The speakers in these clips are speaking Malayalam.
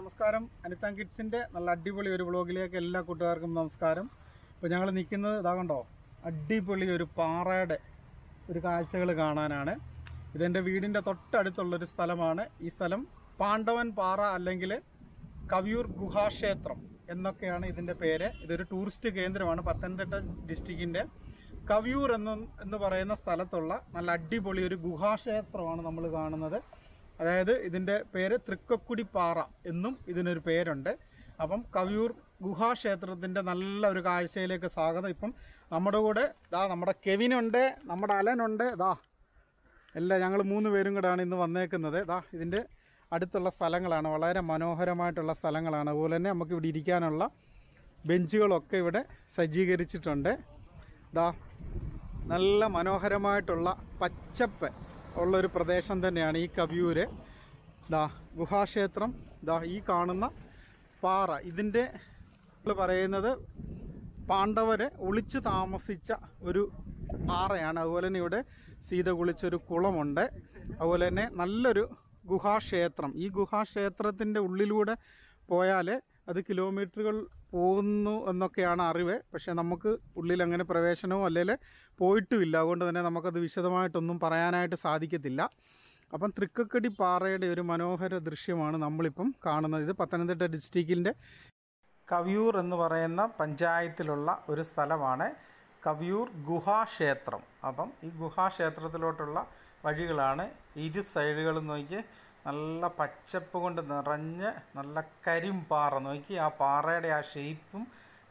നമസ്കാരം അനിതാൻ കിഡ്സിൻ്റെ നല്ല അടിപൊളി ഒരു വ്ളോഗിലേക്ക് എല്ലാ കൂട്ടുകാർക്കും നമസ്കാരം ഇപ്പോൾ ഞങ്ങൾ നിൽക്കുന്നത് ഇതാകണ്ടോ അടിപൊളി ഒരു പാറയുടെ ഒരു കാഴ്ചകൾ കാണാനാണ് ഇതെൻ്റെ വീടിൻ്റെ തൊട്ടടുത്തുള്ളൊരു സ്ഥലമാണ് ഈ സ്ഥലം പാണ്ഡവൻ പാറ അല്ലെങ്കിൽ കവിയൂർ ഗുഹാക്ഷേത്രം എന്നൊക്കെയാണ് ഇതിൻ്റെ പേര് ഇതൊരു ടൂറിസ്റ്റ് കേന്ദ്രമാണ് പത്തനംതിട്ട ഡിസ്ട്രിക്റ്റിൻ്റെ കവിയൂർ എന്ന് എന്ന് പറയുന്ന സ്ഥലത്തുള്ള നല്ല അടിപൊളി ഒരു ഗുഹാക്ഷേത്രമാണ് നമ്മൾ കാണുന്നത് അതായത് ഇതിൻ്റെ പേര് തൃക്കക്കുടി പാറ എന്നും ഇതിനൊരു പേരുണ്ട് അപ്പം കവിയൂർ ഗുഹാക്ഷേത്രത്തിൻ്റെ നല്ല ഒരു കാഴ്ചയിലേക്ക് സ്വാഗതം ഇപ്പം നമ്മുടെ കൂടെ ഇതാ നമ്മുടെ കെവിനുണ്ട് നമ്മുടെ അലനുണ്ട് ഇതാ എല്ലാം ഞങ്ങൾ മൂന്ന് പേരും കൂടെയാണ് ഇന്ന് വന്നേക്കുന്നത് ഇതാ ഇതിൻ്റെ അടുത്തുള്ള സ്ഥലങ്ങളാണ് വളരെ മനോഹരമായിട്ടുള്ള സ്ഥലങ്ങളാണ് അതുപോലെ തന്നെ നമുക്ക് ഇവിടെ ഇരിക്കാനുള്ള ബെഞ്ചുകളൊക്കെ ഇവിടെ സജ്ജീകരിച്ചിട്ടുണ്ട് ഇതാ നല്ല മനോഹരമായിട്ടുള്ള പച്ചപ്പ് ഉള്ളൊരു പ്രദേശം തന്നെയാണ് ഈ കവിയൂര് ദാ ഗുഹാക്ഷേത്രം ദാ ഈ കാണുന്ന പാറ ഇതിൻ്റെ പറയുന്നത് പാണ്ഡവരെ ഒളിച്ചു താമസിച്ച ഒരു പാറയാണ് അതുപോലെ തന്നെ ഇവിടെ സീത കുളിച്ചൊരു കുളമുണ്ട് അതുപോലെ തന്നെ നല്ലൊരു ഗുഹാക്ഷേത്രം ഈ ഗുഹാക്ഷേത്രത്തിൻ്റെ ഉള്ളിലൂടെ പോയാൽ അത് കിലോമീറ്ററുകൾ പോകുന്നു എന്നൊക്കെയാണ് അറിവ് പക്ഷേ നമുക്ക് ഉള്ളിൽ അങ്ങനെ പ്രവേശനവും അല്ലെങ്കിൽ പോയിട്ടുമില്ല അതുകൊണ്ട് തന്നെ നമുക്കത് വിശദമായിട്ടൊന്നും പറയാനായിട്ട് സാധിക്കത്തില്ല അപ്പം തൃക്കക്കടി പാറയുടെ ഒരു മനോഹര ദൃശ്യമാണ് നമ്മളിപ്പം കാണുന്നത് ഇത് പത്തനംതിട്ട ഡിസ്ട്രിക്റ്റിൻ്റെ കവിയൂർ എന്ന് പറയുന്ന പഞ്ചായത്തിലുള്ള ഒരു സ്ഥലമാണ് കവിയൂർ ഗുഹാക്ഷേത്രം അപ്പം ഈ ഗുഹാക്ഷേത്രത്തിലോട്ടുള്ള വഴികളാണ് ഇരു സൈഡുകളും നോക്കി നല്ല പച്ചപ്പ് കൊണ്ട് നിറഞ്ഞ് നല്ല പാറ നോക്കി ആ പാറയുടെ ആ ഷേപ്പും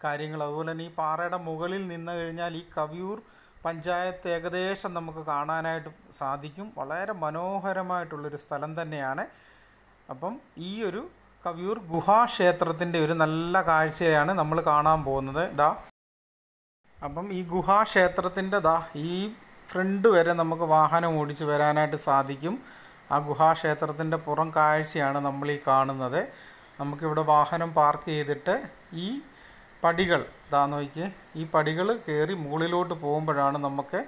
കാര്യങ്ങളും അതുപോലെ തന്നെ ഈ പാറയുടെ മുകളിൽ നിന്ന് കഴിഞ്ഞാൽ ഈ കവിയൂർ പഞ്ചായത്ത് ഏകദേശം നമുക്ക് കാണാനായിട്ട് സാധിക്കും വളരെ മനോഹരമായിട്ടുള്ളൊരു സ്ഥലം തന്നെയാണ് അപ്പം ഈ ഒരു കവിയൂർ ഗുഹാക്ഷേത്രത്തിൻ്റെ ഒരു നല്ല കാഴ്ചയാണ് നമ്മൾ കാണാൻ പോകുന്നത് ഇതാ അപ്പം ഈ ഗുഹാക്ഷേത്രത്തിൻ്റെ ദാ ഈ ഫ്രണ്ട് വരെ നമുക്ക് വാഹനം ഓടിച്ച് വരാനായിട്ട് സാധിക്കും ആ ഗുഹാക്ഷേത്രത്തിൻ്റെ പുറം കാഴ്ചയാണ് നമ്മൾ ഈ കാണുന്നത് നമുക്കിവിടെ വാഹനം പാർക്ക് ചെയ്തിട്ട് ഈ പടികൾ ഇതാ നോക്കി ഈ പടികൾ കയറി മുകളിലോട്ട് പോകുമ്പോഴാണ് നമുക്ക്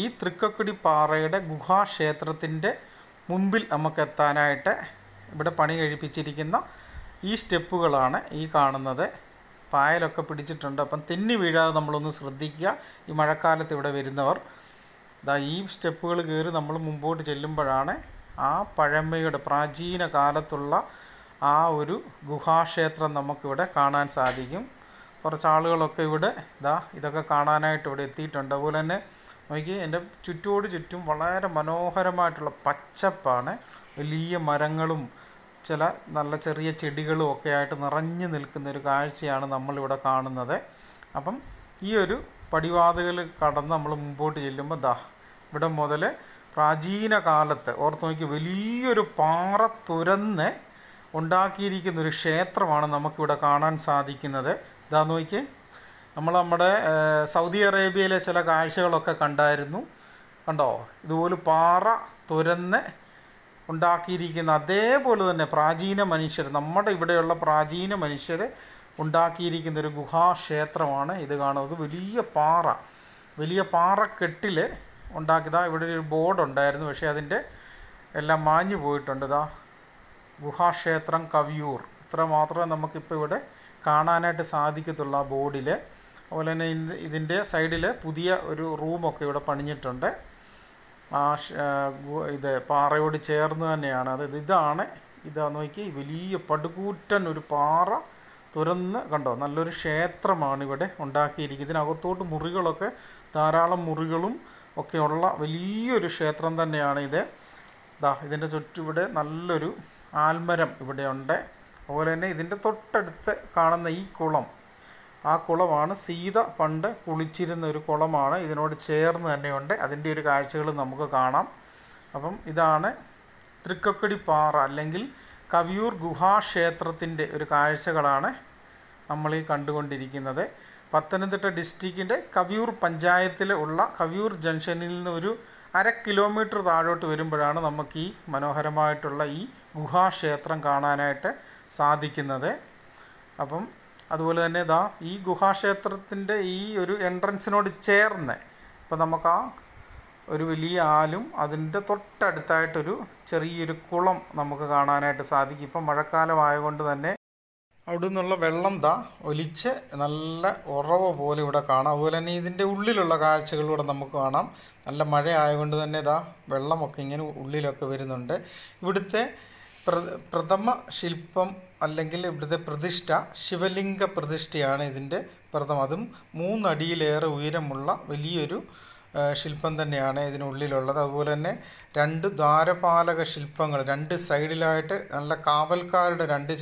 ഈ തൃക്കക്കുടി പാറയുടെ ഗുഹാക്ഷേത്രത്തിൻ്റെ മുമ്പിൽ നമുക്ക് എത്താനായിട്ട് ഇവിടെ പണി കഴിപ്പിച്ചിരിക്കുന്ന ഈ സ്റ്റെപ്പുകളാണ് ഈ കാണുന്നത് പായലൊക്കെ പിടിച്ചിട്ടുണ്ട് അപ്പം തെന്നി വീഴാതെ നമ്മളൊന്ന് ശ്രദ്ധിക്കുക ഈ മഴക്കാലത്ത് ഇവിടെ വരുന്നവർ ഇതാ ഈ സ്റ്റെപ്പുകൾ കയറി നമ്മൾ മുമ്പോട്ട് ചെല്ലുമ്പോഴാണ് ആ പഴമയുടെ പ്രാചീന കാലത്തുള്ള ആ ഒരു ഗുഹാക്ഷേത്രം നമുക്കിവിടെ കാണാൻ സാധിക്കും കുറച്ച് ആളുകളൊക്കെ ഇവിടെ ഇതാ ഇതൊക്കെ കാണാനായിട്ട് ഇവിടെ എത്തിയിട്ടുണ്ട് അതുപോലെ തന്നെ നോക്കി എൻ്റെ ചുറ്റോട് ചുറ്റും വളരെ മനോഹരമായിട്ടുള്ള പച്ചപ്പാണ് വലിയ മരങ്ങളും ചില നല്ല ചെറിയ ചെടികളും ഒക്കെ ആയിട്ട് നിറഞ്ഞു നിൽക്കുന്ന ഒരു കാഴ്ചയാണ് നമ്മളിവിടെ കാണുന്നത് അപ്പം ഈ ഒരു പടിവാതകൾ കടന്ന് നമ്മൾ മുമ്പോട്ട് ചെല്ലുമ്പോൾ ദാ ഇവിടെ മുതൽ പ്രാചീന കാലത്ത് ഓർത്ത് നോക്കി വലിയൊരു പാറ തുരന്ന് ഉണ്ടാക്കിയിരിക്കുന്ന ഒരു ക്ഷേത്രമാണ് നമുക്കിവിടെ കാണാൻ സാധിക്കുന്നത് ഇതാ നോക്കി നമ്മൾ നമ്മുടെ സൗദി അറേബ്യയിലെ ചില കാഴ്ചകളൊക്കെ കണ്ടായിരുന്നു കണ്ടോ ഇതുപോലെ പാറ തുരന്ന് ഉണ്ടാക്കിയിരിക്കുന്ന അതേപോലെ തന്നെ പ്രാചീന മനുഷ്യർ നമ്മുടെ ഇവിടെയുള്ള പ്രാചീന മനുഷ്യർ ഉണ്ടാക്കിയിരിക്കുന്ന ഒരു ഗുഹാക്ഷേത്രമാണ് ഇത് കാണുന്നത് വലിയ പാറ വലിയ പാറക്കെട്ടിൽ ഉണ്ടാക്കിയതാ ഇവിടെ ഒരു ബോർഡ് ഉണ്ടായിരുന്നു പക്ഷേ അതിൻ്റെ എല്ലാം മാഞ്ഞു പോയിട്ടുണ്ട് ഇതാ ഗുഹാക്ഷേത്രം കവിയൂർ ഇത്ര മാത്രമേ നമുക്കിപ്പോൾ ഇവിടെ കാണാനായിട്ട് സാധിക്കത്തുള്ളൂ ആ ബോർഡിൽ അതുപോലെ തന്നെ ഇതിൻ്റെ സൈഡിൽ പുതിയ ഒരു റൂമൊക്കെ ഇവിടെ പണിഞ്ഞിട്ടുണ്ട് ആ ഇത് പാറയോട് ചേർന്ന് തന്നെയാണ് അതായത് ഇതാണ് ഇതാ നോക്കി വലിയ പടുകൂറ്റൻ ഒരു പാറ തുരന്ന് കണ്ടോ നല്ലൊരു ക്ഷേത്രമാണ് ഇവിടെ ഉണ്ടാക്കിയിരിക്കുന്നത് ഇതിനകത്തോട്ട് മുറികളൊക്കെ ധാരാളം മുറികളും ഒക്കെയുള്ള വലിയൊരു ക്ഷേത്രം തന്നെയാണ് ഇത് ഇതാ ഇതിൻ്റെ ചുറ്റുവിടെ നല്ലൊരു ആൽമരം ഇവിടെയുണ്ട് അതുപോലെ തന്നെ ഇതിൻ്റെ തൊട്ടടുത്ത് കാണുന്ന ഈ കുളം ആ കുളമാണ് സീത പണ്ട് കുളിച്ചിരുന്ന ഒരു കുളമാണ് ഇതിനോട് ചേർന്ന് തന്നെയുണ്ട് അതിൻ്റെ ഒരു കാഴ്ചകൾ നമുക്ക് കാണാം അപ്പം ഇതാണ് തൃക്കക്കടി പാറ അല്ലെങ്കിൽ കവിയൂർ ഗുഹാക്ഷേത്രത്തിൻ്റെ ഒരു കാഴ്ചകളാണ് നമ്മൾ ഈ കണ്ടുകൊണ്ടിരിക്കുന്നത് പത്തനംതിട്ട ഡിസ്ട്രിക്റ്റിൻ്റെ കവിയൂർ പഞ്ചായത്തിൽ ഉള്ള കവിയൂർ ജംഗ്ഷനിൽ നിന്ന് ഒരു അര കിലോമീറ്റർ താഴോട്ട് വരുമ്പോഴാണ് നമുക്ക് ഈ മനോഹരമായിട്ടുള്ള ഈ ഗുഹാക്ഷേത്രം കാണാനായിട്ട് സാധിക്കുന്നത് അപ്പം അതുപോലെ തന്നെ ഇതാ ഈ ഗുഹാക്ഷേത്രത്തിൻ്റെ ഈ ഒരു എൻട്രൻസിനോട് ചേർന്ന് ഇപ്പം നമുക്ക് ആ ഒരു വലിയ ആലും അതിൻ്റെ തൊട്ടടുത്തായിട്ടൊരു ചെറിയൊരു കുളം നമുക്ക് കാണാനായിട്ട് സാധിക്കും ഇപ്പം മഴക്കാലമായതുകൊണ്ട് തന്നെ അവിടെ നിന്നുള്ള വെള്ളം താ ഒലിച്ച് നല്ല ഉറവ പോലെ ഇവിടെ കാണാം അതുപോലെ തന്നെ ഇതിൻ്റെ ഉള്ളിലുള്ള ഇവിടെ നമുക്ക് കാണാം നല്ല മഴ ആയതുകൊണ്ട് തന്നെ ഇതാ വെള്ളമൊക്കെ ഇങ്ങനെ ഉള്ളിലൊക്കെ വരുന്നുണ്ട് ഇവിടുത്തെ പ്രഥമ ശില്പം അല്ലെങ്കിൽ ഇവിടുത്തെ പ്രതിഷ്ഠ ശിവലിംഗ പ്രതിഷ്ഠയാണ് ഇതിൻ്റെ പ്രഥമ അതും മൂന്നടിയിലേറെ ഉയരമുള്ള വലിയൊരു ശില്പം തന്നെയാണ് ഇതിനുള്ളിലുള്ളത് അതുപോലെ തന്നെ രണ്ട് ദ്വാരപാലക ശില്പങ്ങൾ രണ്ട് സൈഡിലായിട്ട് നല്ല കാവൽക്കാരുടെ രണ്ട്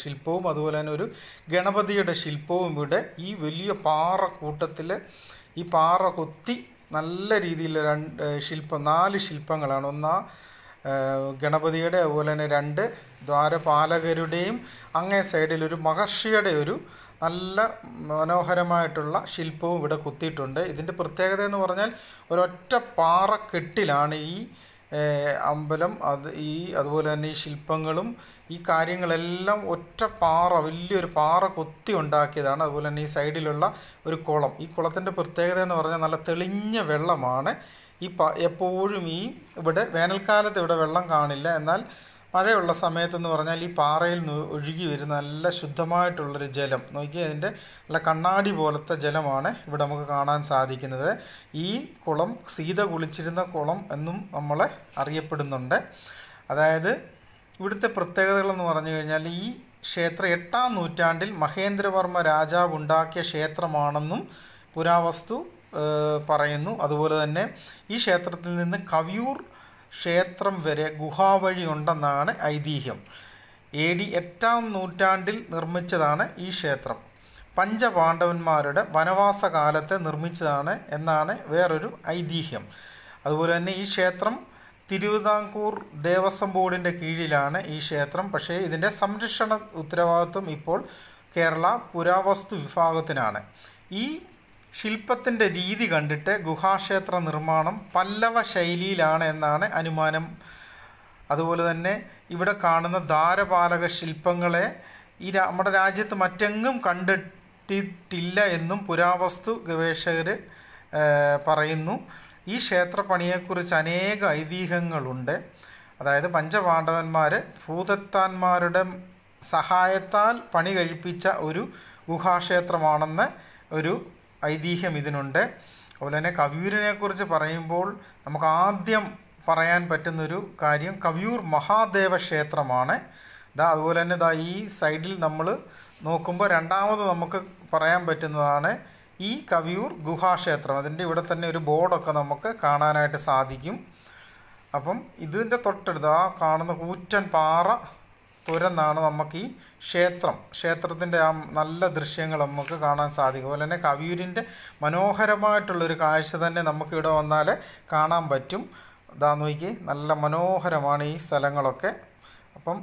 ശില്പവും അതുപോലെ തന്നെ ഒരു ഗണപതിയുടെ ശില്പവും ഇവിടെ ഈ വലിയ പാറ കൂട്ടത്തിൽ ഈ പാറ കൊത്തി നല്ല രീതിയിൽ രണ്ട് ശില്പം നാല് ശില്പങ്ങളാണ് ഒന്നാ ഗണപതിയുടെ അതുപോലെ തന്നെ രണ്ട് ദ്വാരപാലകരുടെയും അങ്ങേ സൈഡിൽ ഒരു മഹർഷിയുടെ ഒരു നല്ല മനോഹരമായിട്ടുള്ള ശില്പവും ഇവിടെ കുത്തിയിട്ടുണ്ട് ഇതിൻ്റെ പ്രത്യേകത എന്ന് പറഞ്ഞാൽ ഒരൊറ്റ പാറക്കെട്ടിലാണ് ഈ അമ്പലം അത് ഈ അതുപോലെ തന്നെ ഈ ശില്പങ്ങളും ഈ കാര്യങ്ങളെല്ലാം ഒറ്റ പാറ വലിയൊരു പാറ കൊത്തി ഉണ്ടാക്കിയതാണ് അതുപോലെ തന്നെ ഈ സൈഡിലുള്ള ഒരു കുളം ഈ കുളത്തിൻ്റെ പ്രത്യേകത എന്ന് പറഞ്ഞാൽ നല്ല തെളിഞ്ഞ വെള്ളമാണ് ഈ എപ്പോഴും ഈ ഇവിടെ വേനൽക്കാലത്ത് ഇവിടെ വെള്ളം കാണില്ല എന്നാൽ മഴയുള്ള സമയത്തെന്ന് പറഞ്ഞാൽ ഈ പാറയിൽ ഒഴുകി വരുന്ന നല്ല ശുദ്ധമായിട്ടുള്ളൊരു ജലം നോക്കിയാൽ അതിൻ്റെ നല്ല കണ്ണാടി പോലത്തെ ജലമാണ് ഇവിടെ നമുക്ക് കാണാൻ സാധിക്കുന്നത് ഈ കുളം സീത കുളിച്ചിരുന്ന കുളം എന്നും നമ്മളെ അറിയപ്പെടുന്നുണ്ട് അതായത് ഇവിടുത്തെ പ്രത്യേകതകളെന്ന് പറഞ്ഞു കഴിഞ്ഞാൽ ഈ ക്ഷേത്രം എട്ടാം നൂറ്റാണ്ടിൽ മഹേന്ദ്രവർമ്മ രാജാവ് ഉണ്ടാക്കിയ ക്ഷേത്രമാണെന്നും പുരാവസ്തു പറയുന്നു അതുപോലെ തന്നെ ഈ ക്ഷേത്രത്തിൽ നിന്ന് കവിയൂർ ക്ഷേത്രം വരെ ഗുഹാവഴി ഉണ്ടെന്നാണ് ഐതിഹ്യം എ ഡി എട്ടാം നൂറ്റാണ്ടിൽ നിർമ്മിച്ചതാണ് ഈ ക്ഷേത്രം പഞ്ചപാണ്ഡവന്മാരുടെ വനവാസ കാലത്തെ നിർമ്മിച്ചതാണ് എന്നാണ് വേറൊരു ഐതിഹ്യം അതുപോലെ തന്നെ ഈ ക്ഷേത്രം തിരുവിതാംകൂർ ദേവസ്വം ബോർഡിൻ്റെ കീഴിലാണ് ഈ ക്ഷേത്രം പക്ഷേ ഇതിൻ്റെ സംരക്ഷണ ഉത്തരവാദിത്വം ഇപ്പോൾ കേരള പുരാവസ്തു വിഭാഗത്തിനാണ് ഈ ശില്പത്തിൻ്റെ രീതി കണ്ടിട്ട് ഗുഹാക്ഷേത്ര നിർമ്മാണം പല്ലവ ശൈലിയിലാണ് എന്നാണ് അനുമാനം അതുപോലെ തന്നെ ഇവിടെ കാണുന്ന ധാരപാലക ശില്പങ്ങളെ ഈ നമ്മുടെ രാജ്യത്ത് മറ്റെങ്ങും കണ്ടിട്ടിട്ടില്ല എന്നും പുരാവസ്തു ഗവേഷകർ പറയുന്നു ഈ ക്ഷേത്രപ്പണിയെക്കുറിച്ച് അനേക ഐതിഹ്യങ്ങളുണ്ട് അതായത് പഞ്ചപാണ്ഡവന്മാർ ഭൂതത്താന്മാരുടെ സഹായത്താൽ പണി കഴിപ്പിച്ച ഒരു ഗുഹാക്ഷേത്രമാണെന്ന് ഒരു ഐതിഹ്യം ഇതിനുണ്ട് അതുപോലെ തന്നെ കവിയൂരിനെക്കുറിച്ച് പറയുമ്പോൾ നമുക്ക് ആദ്യം പറയാൻ പറ്റുന്നൊരു കാര്യം കവിയൂർ മഹാദേവ ക്ഷേത്രമാണ് ഇതാ അതുപോലെ തന്നെ ഇതാ ഈ സൈഡിൽ നമ്മൾ നോക്കുമ്പോൾ രണ്ടാമത് നമുക്ക് പറയാൻ പറ്റുന്നതാണ് ഈ കവിയൂർ ഗുഹാക്ഷേത്രം അതിൻ്റെ ഇവിടെ തന്നെ ഒരു ബോർഡൊക്കെ നമുക്ക് കാണാനായിട്ട് സാധിക്കും അപ്പം ഇതിൻ്റെ തൊട്ടടുത്ത് ആ കാണുന്ന കൂറ്റൻ പാറ തുരന്നാണ് നമുക്ക് ഈ ക്ഷേത്രം ക്ഷേത്രത്തിൻ്റെ ആ നല്ല ദൃശ്യങ്ങൾ നമുക്ക് കാണാൻ സാധിക്കും അതുപോലെ തന്നെ കവിയൂരിൻ്റെ മനോഹരമായിട്ടുള്ളൊരു കാഴ്ച തന്നെ നമുക്ക് ഇവിടെ വന്നാൽ കാണാൻ പറ്റും ഇതാ നോക്കി നല്ല മനോഹരമാണ് ഈ സ്ഥലങ്ങളൊക്കെ അപ്പം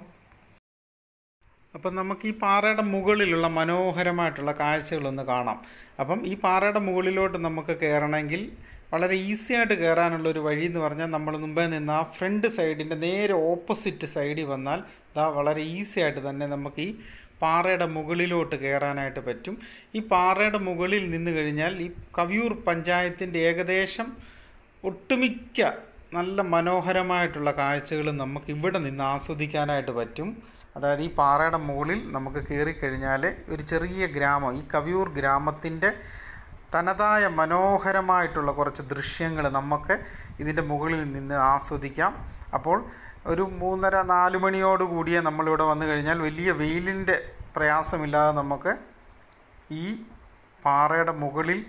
അപ്പം നമുക്ക് ഈ പാറയുടെ മുകളിലുള്ള മനോഹരമായിട്ടുള്ള കാഴ്ചകളൊന്ന് കാണാം അപ്പം ഈ പാറയുടെ മുകളിലോട്ട് നമുക്ക് കയറണമെങ്കിൽ വളരെ ഈസി ആയിട്ട് കയറാനുള്ള ഒരു വഴി എന്ന് പറഞ്ഞാൽ നമ്മൾ മുമ്പേ നിന്ന് ആ ഫ്രണ്ട് സൈഡിൻ്റെ നേരെ ഓപ്പോസിറ്റ് സൈഡിൽ വന്നാൽ ഇതാ വളരെ ഈസി ആയിട്ട് തന്നെ നമുക്ക് ഈ പാറയുടെ മുകളിലോട്ട് കയറാനായിട്ട് പറ്റും ഈ പാറയുടെ മുകളിൽ നിന്ന് കഴിഞ്ഞാൽ ഈ കവിയൂർ പഞ്ചായത്തിൻ്റെ ഏകദേശം ഒട്ടുമിക്ക നല്ല മനോഹരമായിട്ടുള്ള കാഴ്ചകൾ നമുക്ക് ഇവിടെ നിന്ന് ആസ്വദിക്കാനായിട്ട് പറ്റും അതായത് ഈ പാറയുടെ മുകളിൽ നമുക്ക് കയറിക്കഴിഞ്ഞാൽ ഒരു ചെറിയ ഗ്രാമം ഈ കവിയൂർ ഗ്രാമത്തിൻ്റെ തനതായ മനോഹരമായിട്ടുള്ള കുറച്ച് ദൃശ്യങ്ങൾ നമുക്ക് ഇതിൻ്റെ മുകളിൽ നിന്ന് ആസ്വദിക്കാം അപ്പോൾ ഒരു മൂന്നര നാല് മണിയോട് കൂടിയേ നമ്മളിവിടെ വന്നു കഴിഞ്ഞാൽ വലിയ വെയിലിൻ്റെ പ്രയാസമില്ലാതെ നമുക്ക് ഈ പാറയുടെ മുകളിൽ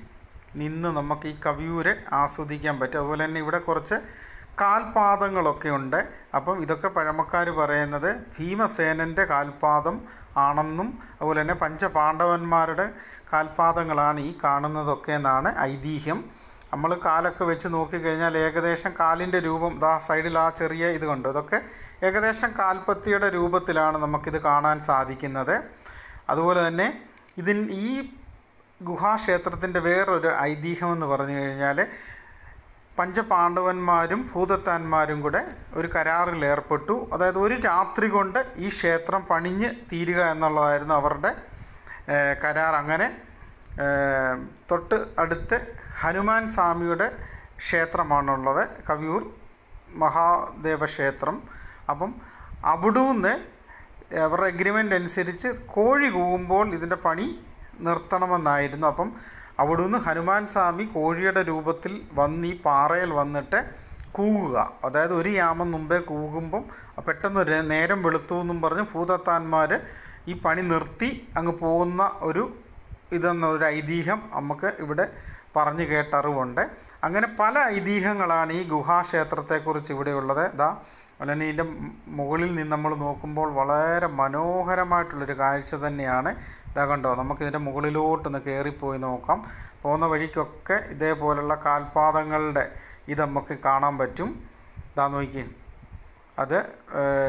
നിന്ന് നമുക്ക് ഈ കവിയൂര് ആസ്വദിക്കാൻ പറ്റും അതുപോലെ തന്നെ ഇവിടെ കുറച്ച് കാൽപാദങ്ങളൊക്കെ ഉണ്ട് അപ്പം ഇതൊക്കെ പഴമക്കാർ പറയുന്നത് ഭീമസേനൻ്റെ കാൽപാദം ആണെന്നും അതുപോലെ തന്നെ പഞ്ചപാണ്ഡവന്മാരുടെ കാൽപാദങ്ങളാണ് ഈ കാണുന്നതൊക്കെ എന്നാണ് ഐതിഹ്യം നമ്മൾ കാലൊക്കെ വെച്ച് നോക്കിക്കഴിഞ്ഞാൽ ഏകദേശം കാലിൻ്റെ രൂപം ദാ സൈഡിൽ ആ ചെറിയ ഇത് കണ്ടു അതൊക്കെ ഏകദേശം കാൽപ്പത്തിയുടെ രൂപത്തിലാണ് നമുക്കിത് കാണാൻ സാധിക്കുന്നത് അതുപോലെ തന്നെ ഇതിൻ ഈ ഗുഹാക്ഷേത്രത്തിൻ്റെ വേറൊരു ഐതിഹ്യം എന്ന് പറഞ്ഞു കഴിഞ്ഞാൽ പഞ്ചപാണ്ഡവന്മാരും ഭൂതത്താന്മാരും കൂടെ ഒരു കരാറിൽ ഏർപ്പെട്ടു അതായത് ഒരു രാത്രി കൊണ്ട് ഈ ക്ഷേത്രം പണിഞ്ഞ് തീരുക എന്നുള്ളതായിരുന്നു അവരുടെ കരാർ അങ്ങനെ തൊട്ട് അടുത്ത് ഹനുമാൻ സ്വാമിയുടെ ക്ഷേത്രമാണുള്ളത് കവിയൂർ മഹാദേവ ക്ഷേത്രം അപ്പം അവിടുന്ന് അവരുടെ അഗ്രിമെൻ്റ് അനുസരിച്ച് കോഴി കൂകുമ്പോൾ ഇതിൻ്റെ പണി നിർത്തണമെന്നായിരുന്നു അപ്പം അവിടുന്ന് ഹനുമാൻ സ്വാമി കോഴിയുടെ രൂപത്തിൽ വന്ന് ഈ പാറയിൽ വന്നിട്ട് കൂകുക അതായത് ഒരു യാമം മുമ്പേ കൂകുമ്പം പെട്ടെന്ന് നേരം വെളുത്തു എന്നും പറഞ്ഞ് ഭൂതത്താന്മാർ ഈ പണി നിർത്തി അങ്ങ് പോകുന്ന ഒരു ഇതെന്നൊരു ഐതിഹ്യം നമുക്ക് ഇവിടെ പറഞ്ഞു കേട്ടറിവുണ്ട് അങ്ങനെ പല ഐതിഹ്യങ്ങളാണ് ഈ ഗുഹാക്ഷേത്രത്തെക്കുറിച്ച് ഇവിടെയുള്ളത് ദാ അല്ലെങ്കിൽ ഇതിൻ്റെ മുകളിൽ നിന്ന് നമ്മൾ നോക്കുമ്പോൾ വളരെ മനോഹരമായിട്ടുള്ളൊരു കാഴ്ച തന്നെയാണ് ഇതാ കണ്ടോ നമുക്കിതിൻ്റെ ഒന്ന് കയറിപ്പോയി നോക്കാം പോകുന്ന വഴിക്കൊക്കെ ഇതേപോലുള്ള കാൽപാദങ്ങളുടെ ഇത് നമുക്ക് കാണാൻ പറ്റും ഇതാ നോക്കി അത്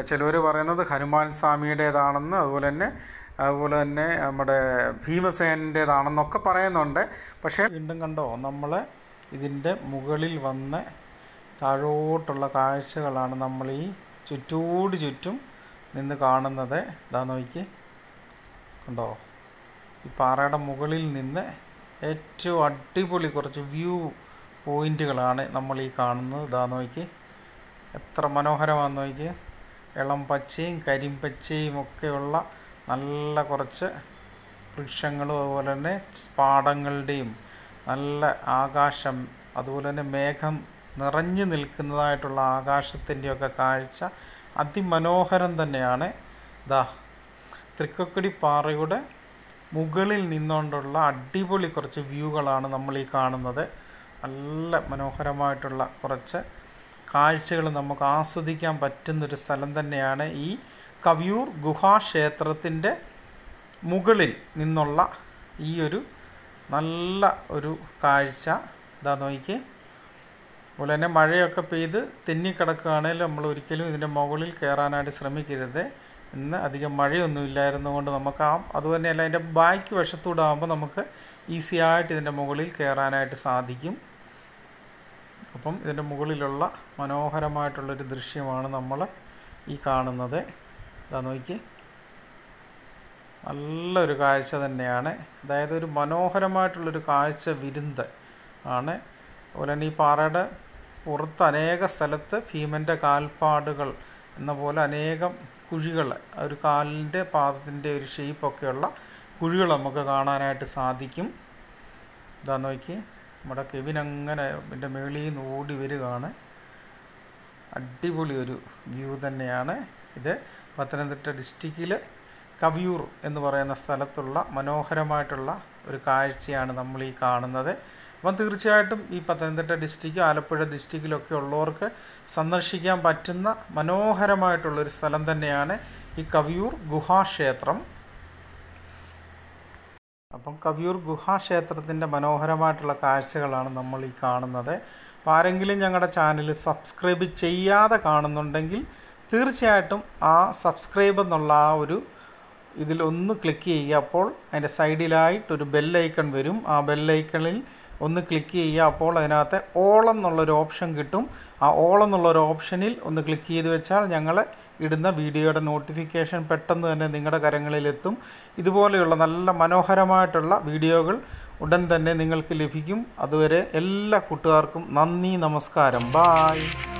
ചിലർ പറയുന്നത് ഹനുമാൻ സ്വാമിയുടേതാണെന്ന് അതുപോലെ തന്നെ അതുപോലെ തന്നെ നമ്മുടെ ഭീമസേനൻ്റേതാണെന്നൊക്കെ പറയുന്നുണ്ട് പക്ഷേ വീണ്ടും കണ്ടോ നമ്മൾ ഇതിൻ്റെ മുകളിൽ വന്ന് താഴോട്ടുള്ള കാഴ്ചകളാണ് നമ്മൾ ഈ ചുറ്റോട് ചുറ്റും നിന്ന് കാണുന്നത് ഇതാ നോക്കി കണ്ടോ ഈ പാറയുടെ മുകളിൽ നിന്ന് ഏറ്റവും അടിപൊളി കുറച്ച് വ്യൂ പോയിൻറ്റുകളാണ് നമ്മൾ ഈ കാണുന്നത് ഇതാ നോക്കി എത്ര മനോഹരമാണെന്ന് നോക്കി ഇളം പച്ചയും കരിമ്പച്ചയും ഒക്കെയുള്ള നല്ല കുറച്ച് വൃക്ഷങ്ങളും അതുപോലെ തന്നെ പാടങ്ങളുടെയും നല്ല ആകാശം അതുപോലെ തന്നെ മേഘം നിറഞ്ഞു നിൽക്കുന്നതായിട്ടുള്ള ആകാശത്തിൻ്റെയൊക്കെ കാഴ്ച അതിമനോഹരം തന്നെയാണ് ദാ തൃക്കൊക്കടി പാറയുടെ മുകളിൽ നിന്നുകൊണ്ടുള്ള അടിപൊളി കുറച്ച് വ്യൂകളാണ് നമ്മൾ ഈ കാണുന്നത് നല്ല മനോഹരമായിട്ടുള്ള കുറച്ച് കാഴ്ചകൾ നമുക്ക് ആസ്വദിക്കാൻ പറ്റുന്നൊരു സ്ഥലം തന്നെയാണ് ഈ കവിയൂർ ഗുഹാക്ഷേത്രത്തിൻ്റെ മുകളിൽ നിന്നുള്ള ഈ ഒരു നല്ല ഒരു കാഴ്ച ഇതാ നോക്കിയേ അതുപോലെ തന്നെ മഴയൊക്കെ പെയ്ത് തെന്നിക്കിടക്കുകയാണെങ്കിൽ നമ്മൾ ഒരിക്കലും ഇതിൻ്റെ മുകളിൽ കയറാനായിട്ട് ശ്രമിക്കരുത് ഇന്ന് അധികം മഴയൊന്നും ഇല്ലായിരുന്നതുകൊണ്ട് നമുക്ക് ആ അതുതന്നെയല്ല അതിൻ്റെ ബാക്ക് വശത്തൂടെ ആകുമ്പോൾ നമുക്ക് ഈസി ആയിട്ട് ഇതിൻ്റെ മുകളിൽ കയറാനായിട്ട് സാധിക്കും അപ്പം ഇതിൻ്റെ മുകളിലുള്ള മനോഹരമായിട്ടുള്ളൊരു ദൃശ്യമാണ് നമ്മൾ ഈ കാണുന്നത് ഇതാ നോക്കി നല്ലൊരു കാഴ്ച തന്നെയാണ് അതായത് ഒരു മനോഹരമായിട്ടുള്ളൊരു കാഴ്ച വിരുന്ന് ആണ് അതുപോലെ തന്നെ ഈ പാറയുടെ പുറത്ത് അനേക സ്ഥലത്ത് ഭീമൻ്റെ കാൽപ്പാടുകൾ എന്ന പോലെ അനേകം കുഴികൾ ഒരു കാലിൻ്റെ പാദത്തിൻ്റെ ഒരു ഷെയ്പ്പൊക്കെയുള്ള കുഴികൾ നമുക്ക് കാണാനായിട്ട് സാധിക്കും ഇതാ നോക്കി നമ്മുടെ കെവിൻ അങ്ങനെ എൻ്റെ മേളിൽ നിന്ന് ഓടി വരികയാണ് അടിപൊളി ഒരു വ്യൂ തന്നെയാണ് ഇത് പത്തനംതിട്ട ഡിസ്ട്രിക്റ്റിൽ കവിയൂർ എന്ന് പറയുന്ന സ്ഥലത്തുള്ള മനോഹരമായിട്ടുള്ള ഒരു കാഴ്ചയാണ് നമ്മൾ ഈ കാണുന്നത് അപ്പം തീർച്ചയായിട്ടും ഈ പത്തനംതിട്ട ഡിസ്ട്രിക്റ്റും ആലപ്പുഴ ഡിസ്ട്രിക്റ്റിലൊക്കെ ഉള്ളവർക്ക് സന്ദർശിക്കാൻ പറ്റുന്ന മനോഹരമായിട്ടുള്ളൊരു സ്ഥലം തന്നെയാണ് ഈ കവിയൂർ ഗുഹാക്ഷേത്രം അപ്പം കവിയൂർ ഗുഹാക്ഷേത്രത്തിൻ്റെ മനോഹരമായിട്ടുള്ള കാഴ്ചകളാണ് നമ്മൾ ഈ കാണുന്നത് അപ്പോൾ ആരെങ്കിലും ഞങ്ങളുടെ ചാനൽ സബ്സ്ക്രൈബ് ചെയ്യാതെ കാണുന്നുണ്ടെങ്കിൽ തീർച്ചയായിട്ടും ആ സബ്സ്ക്രൈബ് എന്നുള്ള ആ ഒരു ഇതിലൊന്ന് ക്ലിക്ക് ചെയ്യുക അപ്പോൾ അതിൻ്റെ സൈഡിലായിട്ടൊരു ബെല്ലൈക്കൺ വരും ആ ബെല്ലൈക്കണിൽ ഒന്ന് ക്ലിക്ക് ചെയ്യുക അപ്പോൾ അതിനകത്ത് ഓളം എന്നുള്ളൊരു ഓപ്ഷൻ കിട്ടും ആ ഓളം എന്നുള്ളൊരു ഓപ്ഷനിൽ ഒന്ന് ക്ലിക്ക് ചെയ്ത് വെച്ചാൽ ഞങ്ങൾ ഇടുന്ന വീഡിയോയുടെ നോട്ടിഫിക്കേഷൻ പെട്ടെന്ന് തന്നെ നിങ്ങളുടെ കരങ്ങളിലെത്തും ഇതുപോലെയുള്ള നല്ല മനോഹരമായിട്ടുള്ള വീഡിയോകൾ ഉടൻ തന്നെ നിങ്ങൾക്ക് ലഭിക്കും അതുവരെ എല്ലാ കൂട്ടുകാർക്കും നന്ദി നമസ്കാരം ബായ്